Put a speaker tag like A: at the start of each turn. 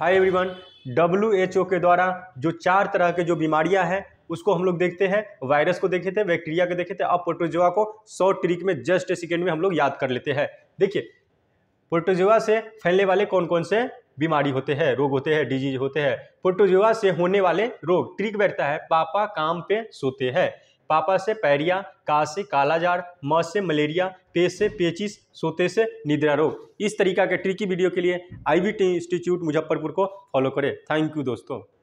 A: hi everyone W के द्वारा जो चार तरह के जो बीमारियां हैं उसको हम लोग देखते हैं वायरस को देखे थे बैक्टीरिया को देखे थे अब प्रोटोजोआ को सौ ट्रिक में जस्ट सेकेंड में हम लोग याद कर लेते हैं देखिए प्रोटोजोआ से फैलने वाले कौन कौन से बीमारी होते हैं रोग होते हैं डिजीज होते हैं प्रोटोजोआ से होने वाले रोग ट्रिक बैठता है पापा काम पे सोते हैं पापा से पैरिया का से कालाजार म से मलेरिया पे से पेचिस सोते से निद्रा रोग इस तरीका के ट्रिकी वीडियो के लिए टी इंस्टीट्यूट मुजफ्फरपुर को फॉलो करें थैंक यू दोस्तों